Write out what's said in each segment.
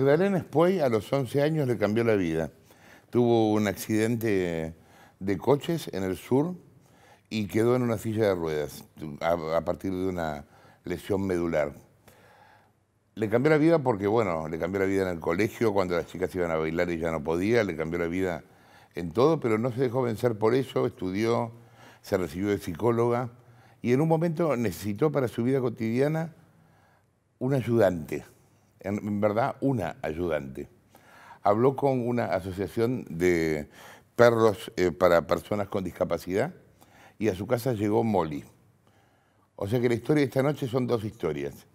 Magdalena Espuey a los 11 años le cambió la vida. Tuvo un accidente de coches en el sur y quedó en una silla de ruedas a, partir de una lesión medular. Le cambió la vida porque, bueno, le cambió la vida en el colegio cuando las chicas iban a bailar y ya no podía, le cambió la vida en todo, pero no se dejó vencer por eso, estudió, se recibió de psicóloga y en un momento necesitó para su vida cotidiana un ayudante en verdad una ayudante. Habló con una asociación de perros eh, para personas con discapacidad y a su casa llegó Molly. O sea que la historia de esta noche son dos historias,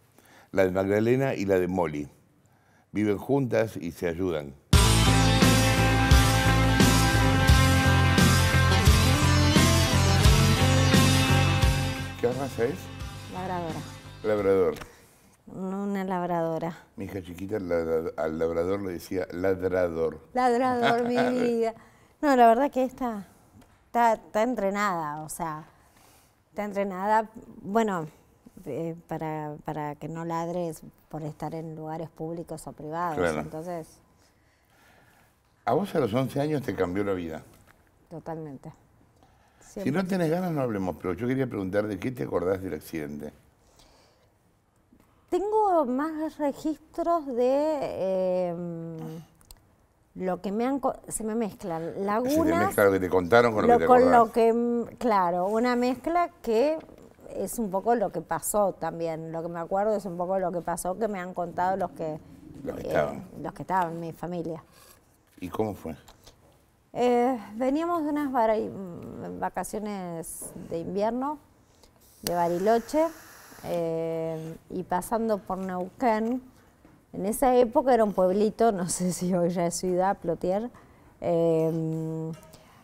la de Magdalena y la de Molly. Viven juntas y se ayudan. ¿Qué raza es? Labradora. Labrador. Una labradora. Mi hija chiquita al labrador le decía ladrador. Ladrador, mi vida. No, la verdad que está, entrenada, o sea, está entrenada, bueno, eh, para, que no ladres por estar en lugares públicos o privados. Entonces. A vos a los 11 años te cambió la vida. Totalmente. Si no tenés ganas, no hablemos, pero yo quería preguntar de qué te acordás del accidente. Tengo más registros de em, lo que me han... Se me mezclan lagunas... Se te mezclan lo que te contaron con lo, que te Claro, una mezcla que es un poco lo que pasó también. Lo que me acuerdo es un poco lo que pasó, que me han contado los que... Los que eh, estaban. Los que estaban, mi familia. ¿Y cómo fue? Eh, veníamos de unas mm, vacaciones de invierno de Bariloche. Eh, y pasando por Neuquén, en esa época era un pueblito, no sé si hoy ya es ciudad, Plotier. Eh,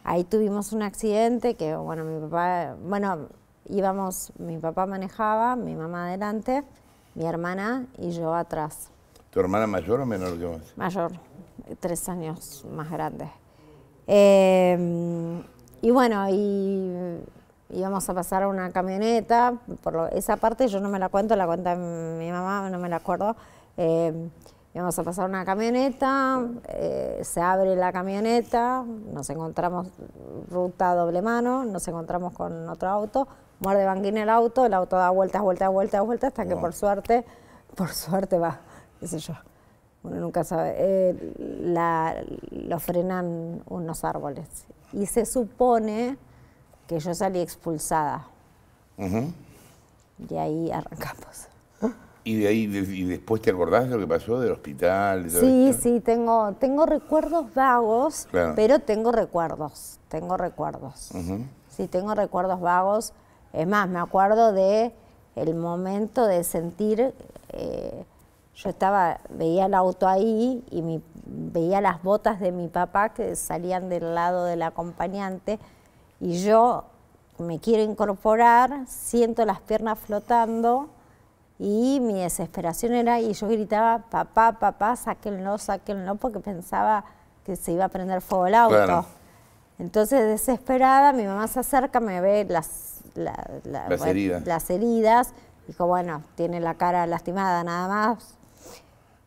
ahí tuvimos un accidente que, bueno, mi papá, bueno, íbamos, mi papá manejaba, mi mamá adelante, mi hermana y yo atrás. ¿Tu hermana mayor o menor que vos? Mayor, tres años más grande. Eh, y bueno, y íbamos a pasar a una camioneta, por esa parte yo no me la cuento, la cuenta mi mamá, no me la acuerdo. Eh, íbamos a pasar una camioneta, eh, se abre la camioneta, nos encontramos ruta doble mano, nos encontramos con otro auto, muerde banquín el auto, el auto da vueltas, vueltas, vueltas, vueltas, hasta que por suerte, por suerte va, qué sé yo, uno nunca sabe, eh, lo frenan unos árboles. Y se supone que yo salí expulsada. y De ahí arrancamos. ¿Y de ahí y después te acordás de lo que pasó del hospital? sí, sí, tengo, tengo recuerdos vagos, pero tengo recuerdos, tengo recuerdos. Sí, tengo recuerdos vagos. Es más, me acuerdo de el momento de sentir, eh, yo estaba, veía el auto ahí y veía las botas de mi papá que salían del lado del acompañante y yo me quiero incorporar, siento las piernas flotando y mi desesperación era, y yo gritaba, papá, papá, saquenlo, saquenlo, porque pensaba que se iba a prender fuego el auto. Entonces, desesperada, mi mamá se acerca, me ve las, las, heridas. dijo, bueno, tiene la cara lastimada nada más.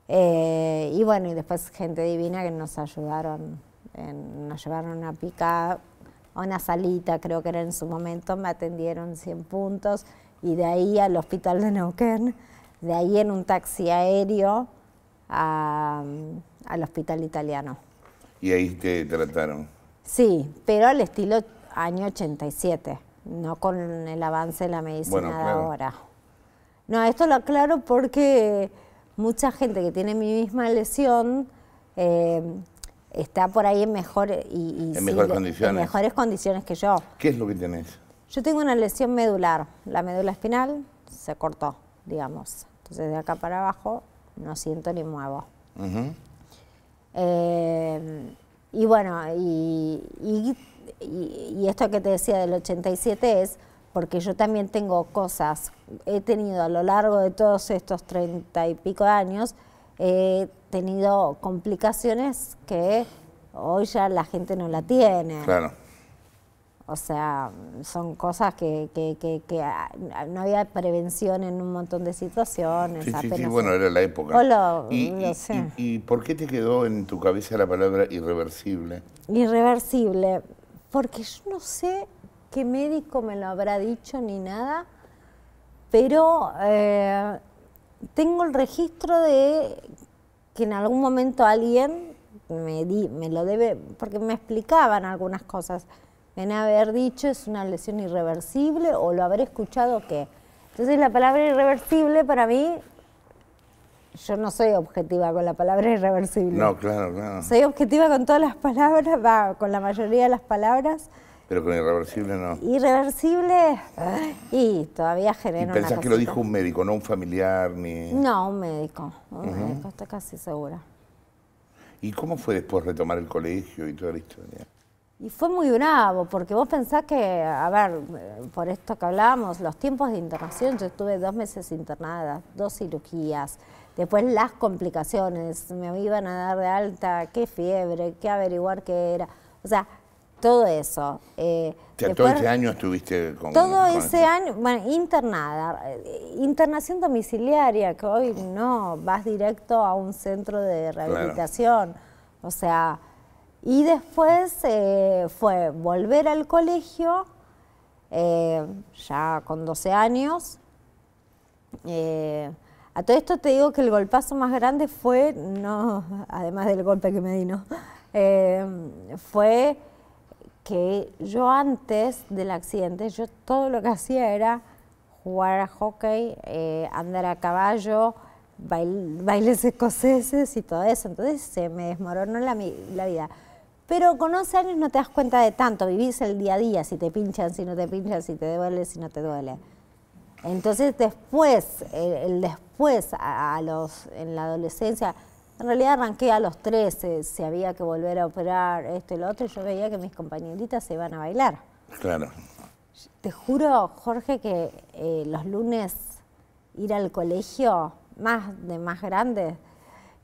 Eh, y bueno, y después gente divina que nos ayudaron, en, nos llevaron una pica a una salita, creo que era en su momento, me atendieron 100 puntos y de ahí al hospital de Neuquén, de ahí en un taxi aéreo al hospital italiano. ¿Y ahí te trataron? Sí, pero al estilo año 87, no con el avance de la medicina de ahora. No, esto lo aclaro porque mucha gente que tiene mi misma lesión eh, está por ahí en, mejor eh, y, mejores, condiciones. que yo. ¿Qué es lo que tenés? Yo tengo una lesión medular. La médula espinal se cortó, digamos. Entonces de acá para abajo no siento ni muevo. Eh, y bueno, y, y, esto que te decía del 87 es porque yo también tengo cosas, he tenido a lo largo de todos estos treinta y pico años, he tenido complicaciones que hoy ya la gente no la tiene. Claro. O sea, son cosas que, no había prevención en un montón de situaciones. Sí, sí, bueno, era la época. y, por qué te quedó en tu cabeza la palabra irreversible? Irreversible, porque yo no sé qué médico me lo habrá dicho ni nada, pero... Eh, tengo el registro de que en algún momento alguien me, me lo debe, porque me explicaban algunas cosas, me haber dicho es una lesión irreversible o lo habré escuchado que. Entonces la palabra irreversible para mí, yo no soy objetiva con la palabra irreversible. No, claro, claro. Soy objetiva con todas las palabras, va, con la mayoría de las palabras. Pero con irreversible no. Irreversible. Y todavía genera. ¿Y pensás que lo dijo un médico, no un familiar ni.? No, un médico. Un médico, estoy casi segura. ¿Y cómo fue después retomar el colegio y toda la historia? Y fue muy bravo, porque vos pensás que, a ver, por esto que hablábamos, los tiempos de internación, yo estuve dos meses internada, dos cirugías, después las complicaciones, me iban a dar de alta, qué fiebre, qué averiguar qué era. O sea, todo eso. Eh, todo ese año estuviste con... Todo ese este año, bueno, internada, eh, internación domiciliaria, que hoy no, vas directo a un centro de rehabilitación. O sea, y después eh, fue volver al colegio, ya con 12 años. a todo esto te digo que el golpazo más grande fue, no, además del golpe que me di, ¿no? fue que yo antes del accidente, yo todo lo que hacía era jugar a hockey, eh, andar a caballo, bailes escoceses y todo eso. Entonces se me desmoronó la, la vida. Pero con 11 años no te das cuenta de tanto, vivís el día a día, si te pinchan, si no te pinchan, si te duele, si no te duele. Entonces después, el, después, a los, en la adolescencia, en realidad arranqué a los 13, se había que volver a operar, esto y lo otro, yo veía que mis compañeritas se iban a bailar. Claro. Te juro, Jorge, que eh, los lunes ir al colegio, más de más grandes,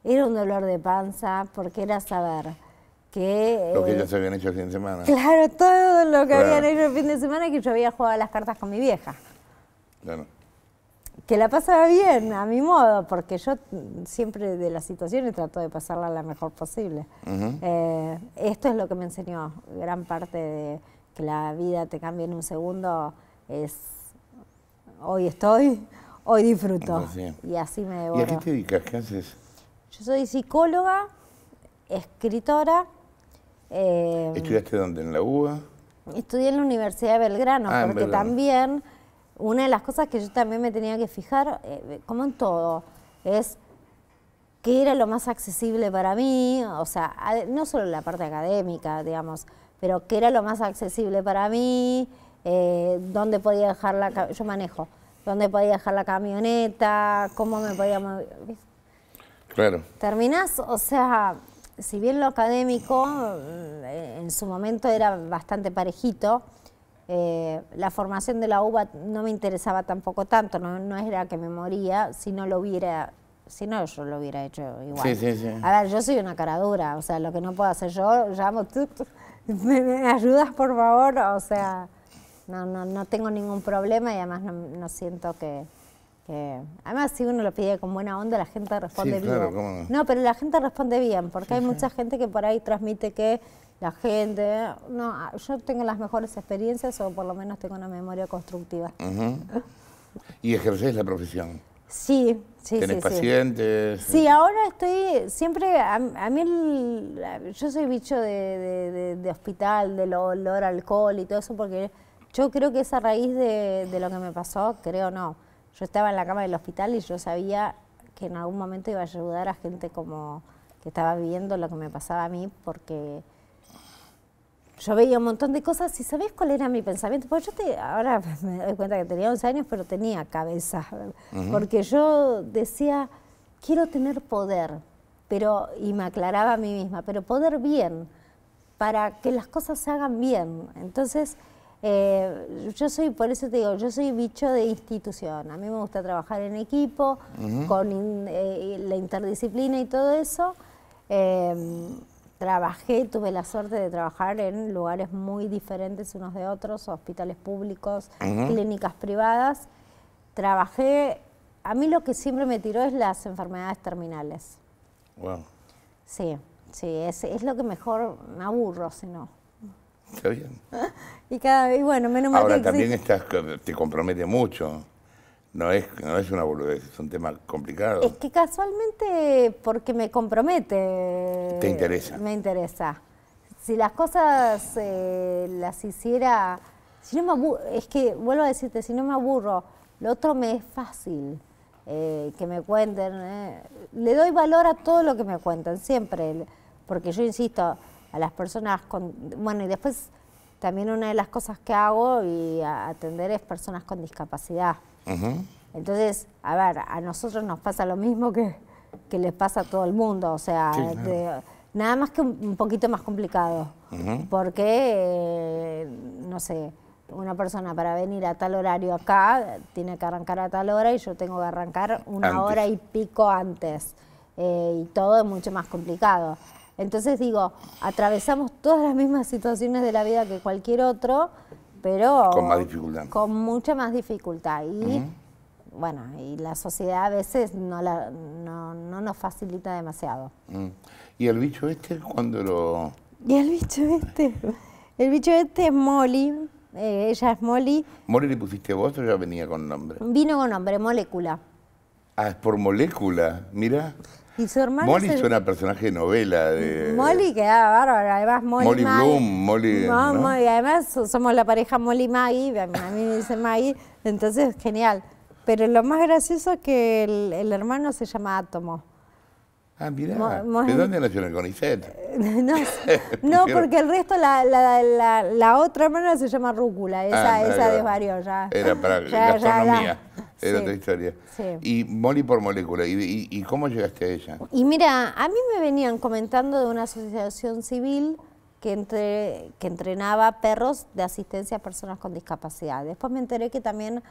era un dolor de panza porque era saber que... Eh, lo que ya se habían hecho el fin de semana. Claro, todo lo que habían hecho el fin de semana que yo había jugado las cartas con mi vieja. Claro que la pasaba bien, a mi modo, porque yo siempre de las situaciones trato de pasarla la mejor posible. Eh, esto es lo que me enseñó gran parte de que la vida te cambie en un segundo, es hoy estoy, hoy disfruto. Pues y así me devuelvo. ¿Y a qué te dedicas? ¿Qué haces? Yo soy psicóloga, escritora. Eh, ¿Estudiaste dónde? ¿En la UBA? Estudié en la Universidad de Belgrano, ah, porque también una de las cosas que yo también me tenía que fijar, eh, como en todo, es qué era lo más accesible para mí, o sea, no solo la parte académica, digamos, pero qué era lo más accesible para mí, eh, dónde podía dejar la... Yo manejo, dónde podía dejar la camioneta, cómo me podía mover. Claro. Terminás, o sea, si bien lo académico mm, eh, en su momento era bastante parejito, eh, la formación de la uva no me interesaba tampoco tanto, no, era que me moría, si no lo hubiera, si no yo lo hubiera hecho igual. A ver, yo soy una cara dura, o sea, lo que no puedo hacer yo, llamo, tú, ¿me, ayudas por favor? O sea, no, no, no tengo ningún problema y además no, siento que, además, si uno lo pide con buena onda, la gente responde bien. no. pero la gente responde bien, porque hay mucha gente que por ahí transmite que la gente. No, ah, yo tengo las mejores experiencias o por lo menos tengo una memoria constructiva. ¿Y ejerces la profesión? Sí, sí, sí. Tienes pacientes? Sí. ahora estoy siempre, a, mí, yo soy bicho de, de, hospital, del olor alcohol y todo eso, porque yo creo que es a raíz de, lo que me pasó, creo no. Yo estaba en la cama del hospital y yo sabía que en algún momento iba a ayudar a gente como que estaba viviendo lo que me pasaba a mí, porque yo veía un montón de cosas y sabés cuál era mi pensamiento. Porque yo te, ahora me doy cuenta que tenía 11 años, pero tenía cabeza. Porque yo decía, quiero tener poder, pero, y me aclaraba a mí misma, pero poder bien, para que las cosas se hagan bien. Entonces, eh, yo soy, por eso te digo, yo soy bicho de institución. A mí me gusta trabajar en equipo, con eh, la interdisciplina y todo eso. Eh, trabajé, tuve la suerte de trabajar en lugares muy diferentes unos de otros, hospitales públicos, clínicas privadas. Trabajé, a mí lo que siempre me tiró es las enfermedades terminales. Wow. Sí, sí, es, lo que mejor me aburro, si no. Está bien. y cada vez, bueno, menos mal Ahora también estás, te compromete mucho. No es, no es una boludez, es un tema complicado. Es que casualmente, porque me compromete. ¿Te interesa? Me interesa. Si las cosas eh, las hiciera. Si no me es que, vuelvo a decirte, si no me aburro, lo otro me es fácil eh, que me cuenten. Eh. Le doy valor a todo lo que me cuentan, siempre. Porque yo insisto, a las personas con. Bueno, y después también una de las cosas que hago y atender es personas con discapacidad. Entonces, a ver, a nosotros nos pasa lo mismo que, les pasa a todo el mundo, o sea, nada más que un poquito más complicado, porque, eh, no sé, una persona para venir a tal horario acá tiene que arrancar a tal hora y yo tengo que arrancar una hora y pico antes, eh, y todo es mucho más complicado. Entonces digo, atravesamos todas las mismas situaciones de la vida que cualquier otro, pero... Con más dificultad. Con mucha más dificultad. Y bueno, y la sociedad a veces no, no, nos facilita demasiado. Mm. ¿Y el bicho este cuando lo...? ¿Y el bicho este? El bicho este es Molly, eh, ella es Molly. ¿Molly le pusiste vos o ya venía con nombre? Vino con nombre, molécula. Ah, es por molécula, mira. Y Molly es una personaje de novela. De... Molly quedaba bárbaro. Además, Molly. Molly Bloom, Molly. No, Molly. Además, somos la pareja Molly Maggie. A mí me dice Maggie. Entonces, genial. Pero lo más gracioso es que el, hermano se llama Átomo. Ah, mira, ¿De dónde nació el CONICET? no, no, porque el resto, la, la, la, otra hermana se llama Rúcula. Esa, ah, desvarió ya. Era para gastronomía. Era otra historia. Y Molly por molécula. ¿Y, cómo llegaste a ella? Y mira, a mí me venían comentando de una asociación civil que, que entrenaba perros de asistencia a personas con discapacidad. Después me enteré que también,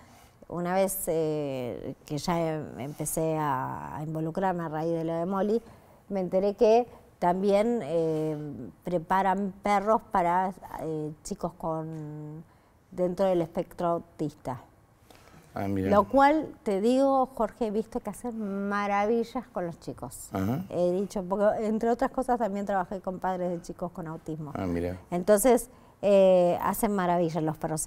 una vez eh, que ya empecé a, involucrarme a raíz de lo de Molly, me enteré que también eh, preparan perros para eh, chicos con dentro del espectro autista. Ah, Lo cual, te digo, Jorge, he visto que hacer maravillas con los chicos. He dicho, porque entre otras cosas también trabajé con padres de chicos con autismo. Ah, Entonces, eh, hacen maravillas los perros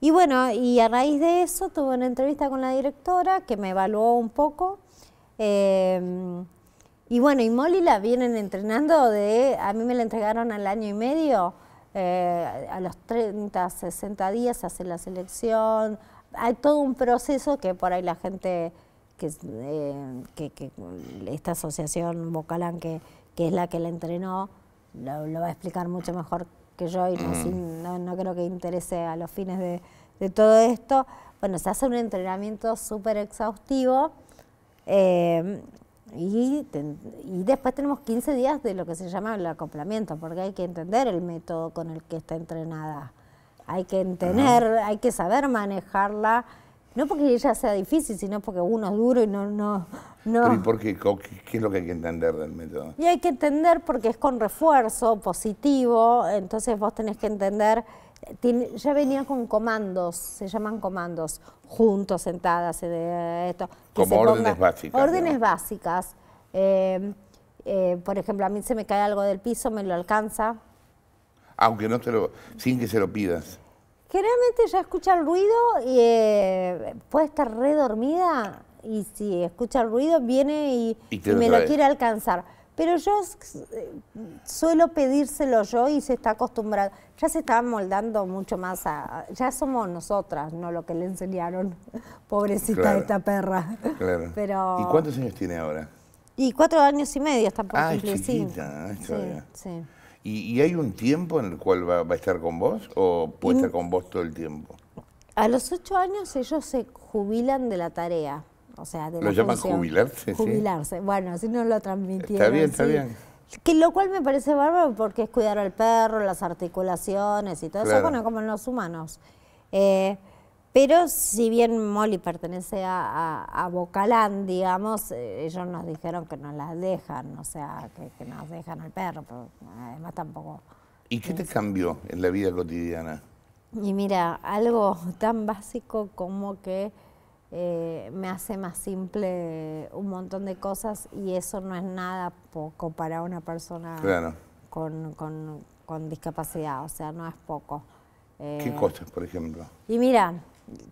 Y bueno, y a raíz de eso tuve una entrevista con la directora que me evaluó un poco. Eh, y bueno, y Molly la vienen entrenando de, a mí me la entregaron al año y medio, eh, a los 30, 60 días hace la selección, hay todo un proceso que por ahí la gente que, eh, esta asociación Bocalán que, es la que la entrenó lo, va a explicar mucho mejor que yo y no, mm. creo que interese a los fines de, todo esto. Bueno, se hace un entrenamiento súper exhaustivo eh, y, y después tenemos 15 días de lo que se llama el acoplamiento, porque hay que entender el método con el que está entrenada hay que entender, hay que saber manejarla. No porque ella sea difícil, sino porque uno es duro y no... no, no. ¿Y qué? es lo que hay que entender del método? Y hay que entender porque es con refuerzo positivo, entonces vos tenés que entender... ya venía con comandos, se llaman comandos, juntos, sentadas, eh, esto. Como órdenes básicas. Órdenes básicas. Eh, eh, por ejemplo, a mí se me cae algo del piso, me lo alcanza, aunque no te lo, sin que se lo pidas? Generalmente ya escucha el ruido y eh, puede estar redormida y si escucha el ruido viene y, me lo quiere alcanzar. Pero yo eh, suelo pedírselo yo y se está acostumbrado. Ya se está moldando mucho más a... Ya somos nosotras, no lo que le enseñaron. Pobrecita esta perra. Claro. Pero, ¿Y cuántos años tiene ahora? Y cuatro años y medio, está por ah, cumplir Sí, ah, sí. ¿Y, hay un tiempo en el cual va, a estar con vos o puede estar con vos todo el tiempo? A los ocho años ellos se jubilan de la tarea. O sea, de ¿Lo llaman jubilarse? Jubilarse. Bueno, así no lo transmitieron. Está bien, está bien. Que lo cual me parece bárbaro porque es cuidar al perro, las articulaciones y todo eso, bueno, como en los humanos. Eh, pero si bien Molly pertenece a, a, Bocalán, digamos, eh, ellos nos dijeron que nos las dejan, o sea, que, nos dejan al perro, pero además tampoco... ¿Y qué te cambió en la vida cotidiana? Y mira, algo tan básico como que eh, me hace más simple un montón de cosas y eso no es nada poco para una persona con, con, discapacidad, o sea, no es poco. ¿Qué eh, cosas, por ejemplo? Y mira,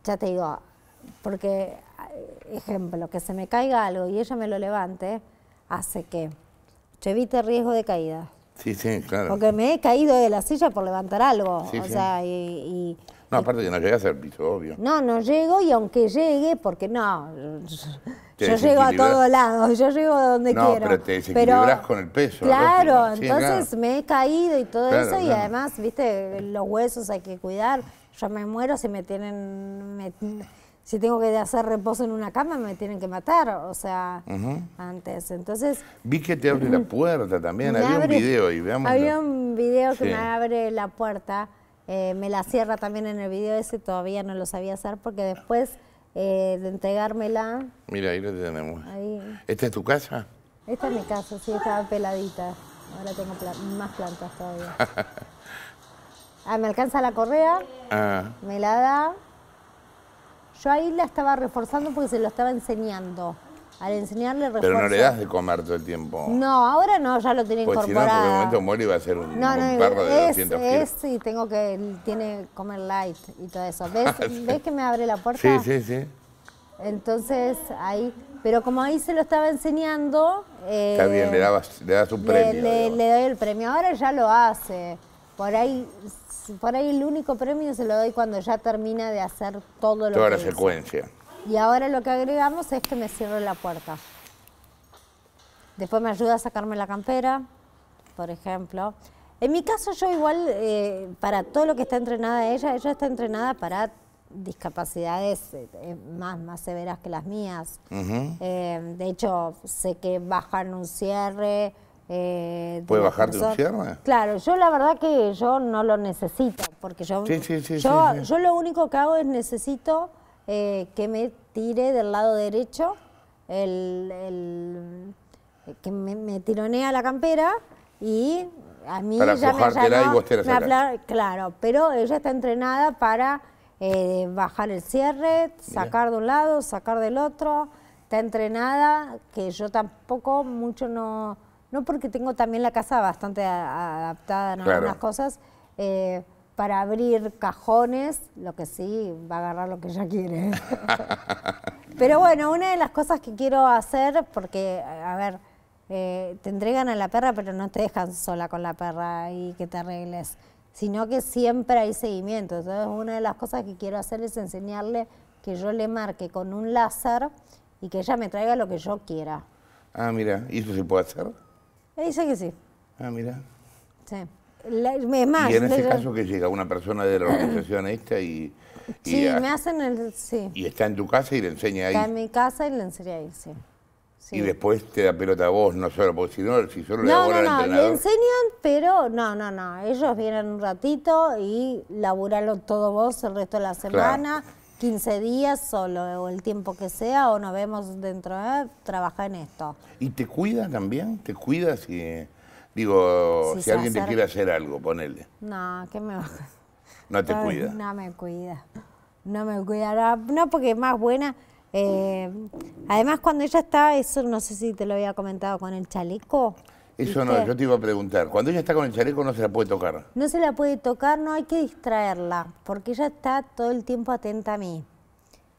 ya te digo, porque, ejemplo, que se me caiga algo y ella me lo levante, hace que yo evite riesgo de caída. Sí, sí, claro. Porque me he caído de la silla por levantar algo. o sea, y, No, aparte que no a al piso, obvio. No, no llego y aunque llegue, porque no. Yo llego a todos lados, yo llego a donde no, Pero te desequilibras con el peso. Claro, entonces me he caído y todo eso, y además, viste, los huesos hay que cuidar yo me muero si me tienen, si tengo que hacer reposo en una cama, me tienen que matar, o sea, antes. Entonces... Vi que te abre la puerta también, había un video ahí, veamos. Había un video que me abre la puerta, eh, me la cierra también en el video ese, todavía no lo sabía hacer porque después eh, de entregármela... Mira, ahí lo tenemos. ¿Esta es tu casa? Esta es mi casa, sí, estaba peladita. Ahora tengo más plantas todavía. Ah, me alcanza la correa, ah. me la da. Yo ahí la estaba reforzando porque se lo estaba enseñando. Al enseñarle reforzando. Pero no le das de comer todo el tiempo. No, ahora no, ya lo tiene incorporado. Pues si no, en algún momento Mori va a ser un, perro de es, 200 kilos. Es, y tengo que, tiene comer light y todo eso. ¿Ves, ah, ¿Ves que me abre la puerta? Sí, sí, sí. Entonces, ahí, pero como ahí se lo estaba enseñando... Eh, Está bien, le, dabas, le das un premio. le doy el premio, ahora ya lo hace. Por ahí por ahí el único premio se lo doy cuando ya termina de hacer todo lo Toda que la secuencia. Y ahora lo que agregamos es que me cierro la puerta. Después me ayuda a sacarme la campera, por ejemplo. En mi caso yo igual, eh, para todo lo que está entrenada ella, ella está entrenada para discapacidades eh, más, más severas que las mías. Eh, de hecho, sé que bajan un cierre, eh, ¿Puede de un cierre? Claro, yo la verdad que yo no lo necesito, porque yo, yo, lo único que hago es necesito eh, que me tire del lado derecho, el, que me, tironea la campera y a mí ya me, Claro, pero ella está entrenada para eh, bajar el cierre, sacar de un lado, sacar del otro, está entrenada, que yo tampoco mucho no no porque tengo también la casa bastante adaptada a cosas, eh, para abrir cajones, lo que sí, va a agarrar lo que ella quiere. Pero bueno, una de las cosas que quiero hacer, porque, a ver, eh, te entregan a la perra, pero no te dejan sola con la perra y que te arregles, sino que siempre hay seguimiento. Entonces, una de las cosas que quiero hacer es enseñarle que yo le marque con un láser y que ella me traiga lo que yo quiera. Ah, mira, ¿y eso se puede hacer? Me dice que sí. Ah, mira. Sí. Me es más, y en ese caso que llega una persona de la organización esta y... y sí, me hacen el... Sí. Y está en tu casa y le enseña ahí. Está en mi casa y le enseña ahí, sí. Y después te da pelota a vos, no solo, porque si no, si solo no, le entrenador... no, no, no, le enseñan, pero no, no, no. Ellos vienen un ratito y laburalo todo vos el resto de la semana. Claro 15 días solo o el tiempo que sea o nos vemos dentro de ¿eh? trabajar en esto. ¿Y te cuida también? ¿Te cuida si, digo, si, alguien te quiere hacer algo, ponele? No, ¿qué me va No te cuida. No me cuida. No me cuidará, No, porque es más buena. Eh, además, cuando ella estaba, eso no sé si te lo había comentado con el chaleco. Eso no, yo te iba a preguntar. Cuando ella está con el chaleco no se la puede tocar. No se la puede tocar, no hay que distraerla, porque ella está todo el tiempo atenta a mí.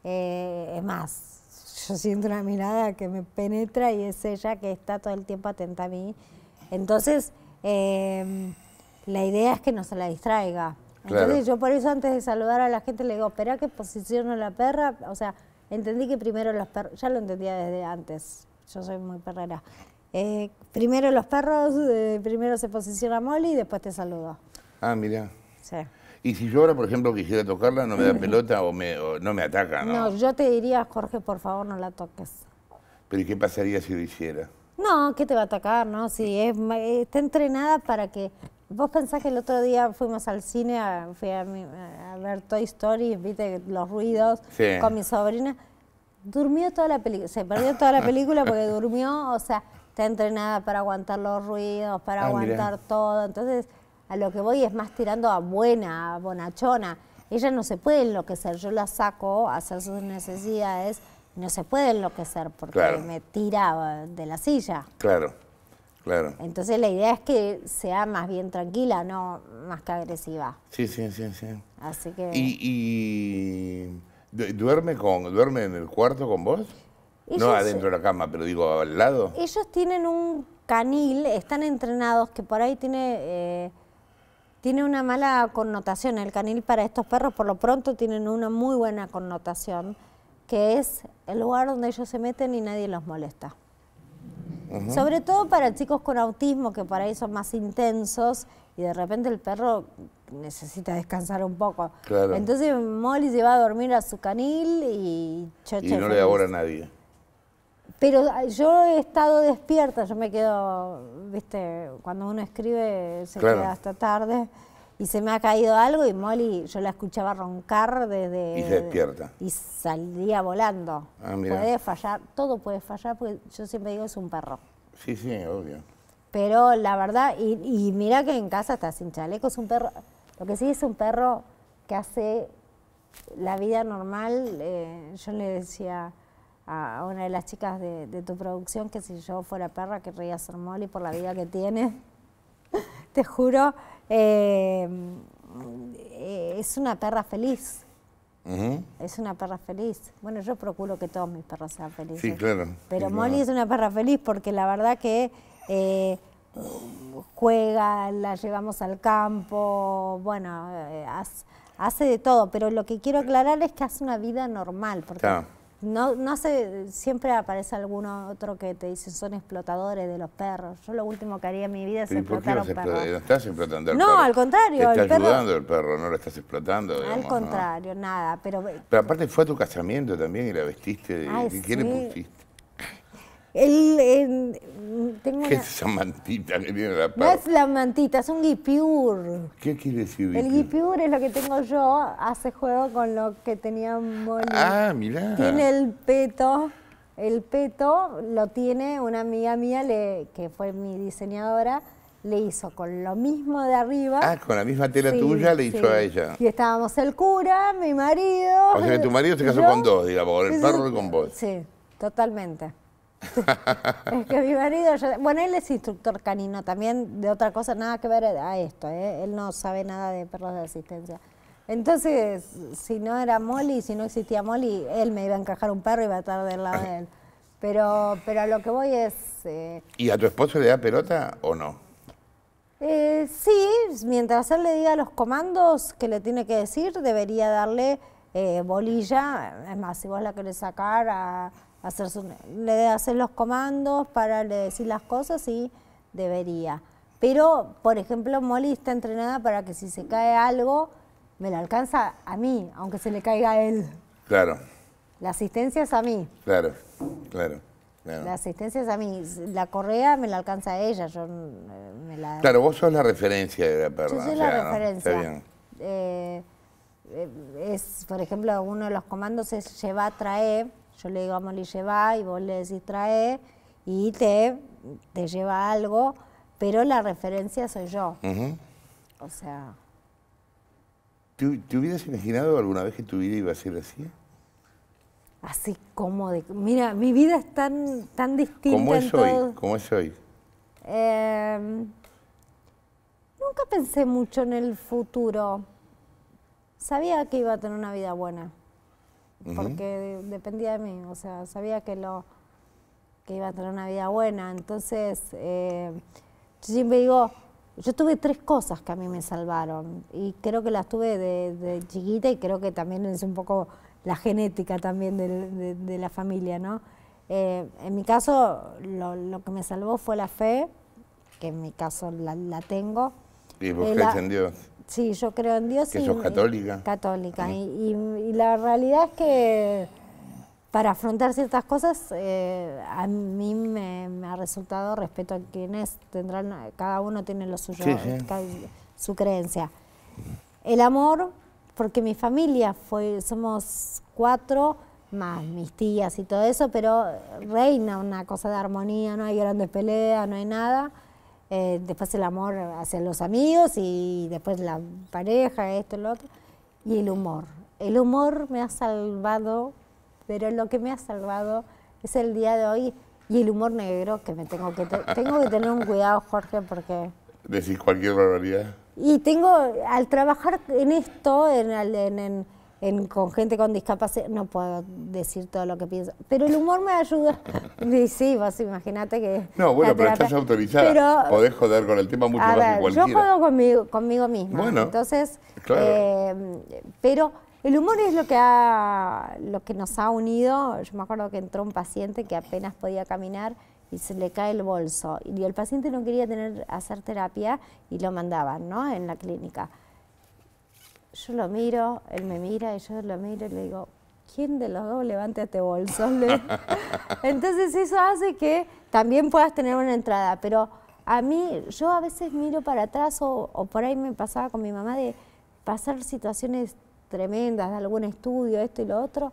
Eh, es más, yo siento una mirada que me penetra y es ella que está todo el tiempo atenta a mí. Entonces, em, la idea es que no se la distraiga. Entonces yo por eso antes de saludar a la gente le digo, espera que posiciono la perra, o sea, entendí que primero las perros, ya lo entendía desde antes, yo soy muy perrera, eh, primero los perros, eh, primero se posiciona Molly y después te saludo. Ah, mira. Sí. Y si yo ahora, por ejemplo, quisiera tocarla, no me da pelota o, no me ataca, ¿no? No, yo te diría, Jorge, por favor, no la toques. ¿Pero qué pasaría si lo hiciera? No, ¿qué te va a atacar, no? Si es, está entrenada para que... Vos pensás que el otro día fuimos al cine, a, fui a, ver Toy Story, viste los ruidos con mi sobrina. Durmió toda la película, se perdió toda la película porque durmió, o sea, está entrenada para aguantar los ruidos, para ah, aguantar todo. Entonces, a lo que voy es más tirando a buena, a bonachona. Ella no se puede enloquecer, yo la saco a hacer sus necesidades, no se puede enloquecer porque me tira de la silla. Claro, claro. Entonces la idea es que sea más bien tranquila, no más que agresiva. Sí, sí, sí, sí. Así que... ¿Y, y... duerme con duerme en el cuarto con vos? no adentro de la cama, pero digo al lado. Ellos tienen un canil, están entrenados, que por ahí tiene, eh, tiene una mala connotación. El canil para estos perros, por lo pronto, tienen una muy buena connotación, que es el lugar donde ellos se meten y nadie los molesta. Sobre todo para chicos con autismo, que por ahí son más intensos y de repente el perro necesita descansar un poco. Entonces Molly se va a dormir a su canil y Y no le abora a nadie pero ah, yo he estado despierta, yo me quedo, viste, cuando uno escribe se queda hasta tarde y se me ha caído algo y Molly yo la escuchaba roncar desde... Y despierta. Y salía volando. Ah, mira. Puede fallar, todo puede fallar porque yo siempre digo es un perro. Sí, sí, obvio. Pero la verdad, y, y mira que en casa está sin chaleco, es un perro, lo que sí es un perro que hace la vida normal, eh, yo le decía a una de las chicas de, tu producción que si yo fuera perra querría ser Molly por la vida que tiene. Te juro, eh, eh, es una perra feliz. Es una perra feliz. Bueno, yo procuro que todos mis perros sean felices. Sí, claro. Pero Molly es una perra feliz porque la verdad que eh, juega, la llevamos al campo, bueno, hace, de todo. Pero lo que quiero aclarar es que hace una vida normal. Porque no, no sé, siempre aparece alguno otro que te dice son explotadores de los perros. Yo lo último que haría en mi vida es explotar a un perro. No estás explotando al perro. No, al contrario. Te está ayudando perro, no lo estás explotando. al contrario, nada. Pero... pero aparte fue a tu casamiento también y la vestiste. De... ¿Qué le pusiste? El, mm, ¿Qué es esa mantita que tiene la pava? No es la mantita, es un guipiur. ¿Qué quiere decir guipiur? El guipiur es lo que tengo yo, hace juego con lo que tenía Molly. Ah, mirá. Tiene el peto. El peto lo tiene una amiga mía le, que fue mi diseñadora, le hizo con lo mismo de arriba. Ah, con la misma tela tuya le hizo a ella. Y estábamos el cura, mi marido. O sea que tu marido se casó con dos, digamos, con el perro y con vos. Sí, totalmente es que mi marido, bueno, él es instructor canino también, de otra cosa, nada que ver a esto, ¿eh? él no sabe nada de perros de asistencia. Entonces, si no era Molly, si no existía Molly, él me iba a encajar un perro y iba a estar del lado de él. Pero, pero lo que voy es... Eh, ¿Y a tu esposo le da pelota o no? Eh, sí, mientras él le diga los comandos que le tiene que decir, debería darle eh, bolilla. Es más, si vos la querés sacar a hacer hacer los comandos para le decir las cosas y debería. Pero, por ejemplo, Molly está entrenada para que si se cae algo, me la alcanza a mí, aunque se le caiga a él. Claro. La asistencia es a mí. Claro, claro. La asistencia es a mí. La correa me la alcanza a ella. Yo la... Claro, vos sos la referencia de la perra. Yo soy la referencia. Está bien. Eh, eh, es, por ejemplo, uno de los comandos es lleva, trae yo le digo a Molly, lleva y vos le decís trae y te, te lleva algo, pero la referencia soy yo. O sea... ¿Te, hubieras imaginado alguna vez que tu vida iba a ser así? Así como de... Mira, mi vida es tan, tan distinta. ¿Cómo es hoy? ¿Cómo em, nunca pensé mucho en el futuro. Sabía que iba a tener una vida buena porque dependía de mí, o sea, sabía que lo que iba a tener una vida buena. Entonces, eh, yo siempre digo, yo tuve tres cosas que a mí me salvaron y creo que las tuve de, chiquita y creo que también es un poco la genética también de, la familia, ¿no? Eh, en mi caso, lo, que me salvó fue la fe, que en mi caso la, tengo. ¿Y vos eh, en Dios? Sí, yo creo en Dios. ¿Que y, católica? Católica. Y, la realidad es que para afrontar ciertas cosas eh, a mí me, ha resultado respeto a quienes Tendrán, cada uno tiene lo suyo, su creencia. El amor, porque mi familia fue, somos cuatro más mis tías y todo eso, pero reina una cosa de armonía, no hay grandes peleas, no hay nada. Eh, después el amor hacia los amigos y después la pareja, esto, lo otro, y el humor. El humor me ha salvado, pero lo que me ha salvado es el día de hoy y el humor negro que me tengo que tengo que tener un cuidado, Jorge, porque decís cualquier barbaridad. Y tengo al trabajar en esto, en, en, en con gente con discapacidad, no puedo decir todo lo que pienso, pero el humor me ayuda. sí, vos imagínate que... No, bueno, pero estás autorizada. Podés joder con el tema mucho más Yo juego conmigo, conmigo misma. Bueno, entonces, eh, pero el humor es lo que, ha, lo que nos ha unido. Yo me acuerdo que entró un paciente que apenas podía caminar y se le cae el bolso. Y el paciente no quería tener, hacer terapia y lo mandaban ¿no? en la clínica yo lo miro, él me mira y yo lo miro y le digo, ¿quién de los dos levanta este bolso? Entonces eso hace que también puedas tener una entrada, pero a mí, yo a veces miro para atrás o, por ahí me pasaba con mi mamá de pasar situaciones tremendas de algún estudio, esto y lo otro,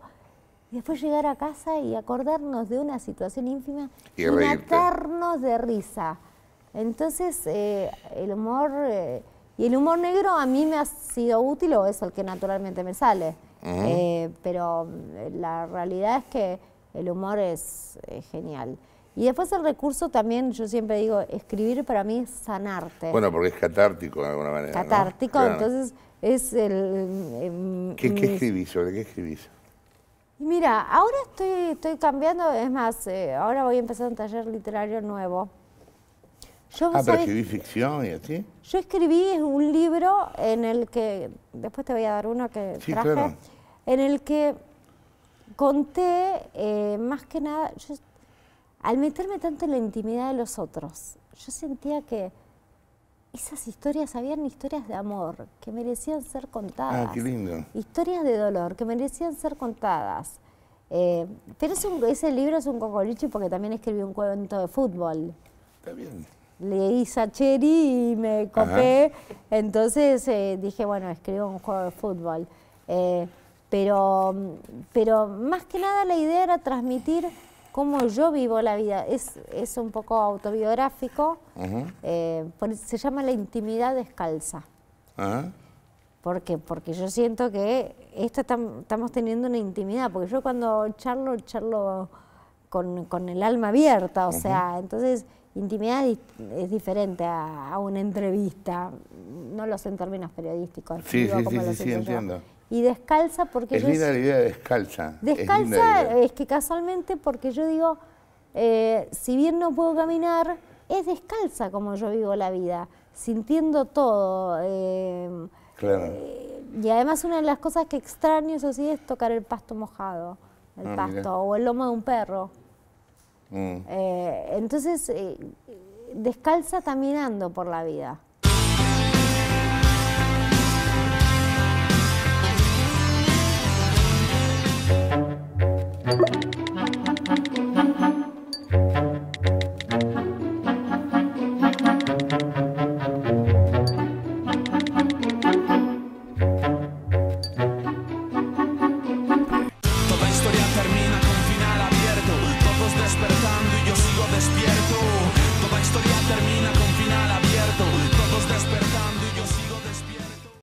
y después llegar a casa y acordarnos de una situación ínfima y, matarnos de risa. Entonces, eh, el humor... Eh, el humor negro a mí me ha sido útil o es el que naturalmente me sale. Eh, pero mm, la realidad es que el humor es eh, genial. Y después el recurso también, yo siempre digo, escribir para mí es sanarte. Bueno, porque es catártico de alguna manera. Catártico, entonces es el... Em, em, ¿Qué, escribís? ¿Sobre qué escribís? Mira, ahora estoy, estoy cambiando, es más, eh, ahora voy a empezar un taller literario nuevo ah, pero escribí ficción y así. Yo escribí un libro en el que, después te voy a dar uno que traje, en el que conté eh, más que nada, al meterme tanto en la intimidad de los otros, yo sentía que esas historias, habían historias de amor que merecían ser contadas. Ah, qué lindo. Historias de dolor que merecían ser contadas. Eh, pero ese libro es un cocoliche porque también escribí un cuento de fútbol. Está bien leí Sacheri y me copé. Entonces eh, dije, bueno, escribo un juego de fútbol. Eh, pero, pero más que nada la idea era transmitir cómo yo vivo la vida. Es, un poco autobiográfico. Eh, se llama La intimidad descalza. ¿Por Porque yo siento que esto estamos teniendo una intimidad, porque yo cuando charlo, charlo con, el alma abierta, o sea, entonces Intimidad es diferente a, una entrevista, no lo sé en términos periodísticos. Sí, sí, sí, entiendo. Y descalza porque es Linda la idea de descalza. Descalza es, que casualmente porque yo digo, eh, si bien no puedo caminar, es descalza como yo vivo la vida, sintiendo todo. Eh, claro. Eh, y además una de las cosas que extraño, eso sí, es tocar el pasto mojado, el ah, pasto o el lomo de un perro. Mm. Eh, entonces, descalza eh, descalza caminando por la vida.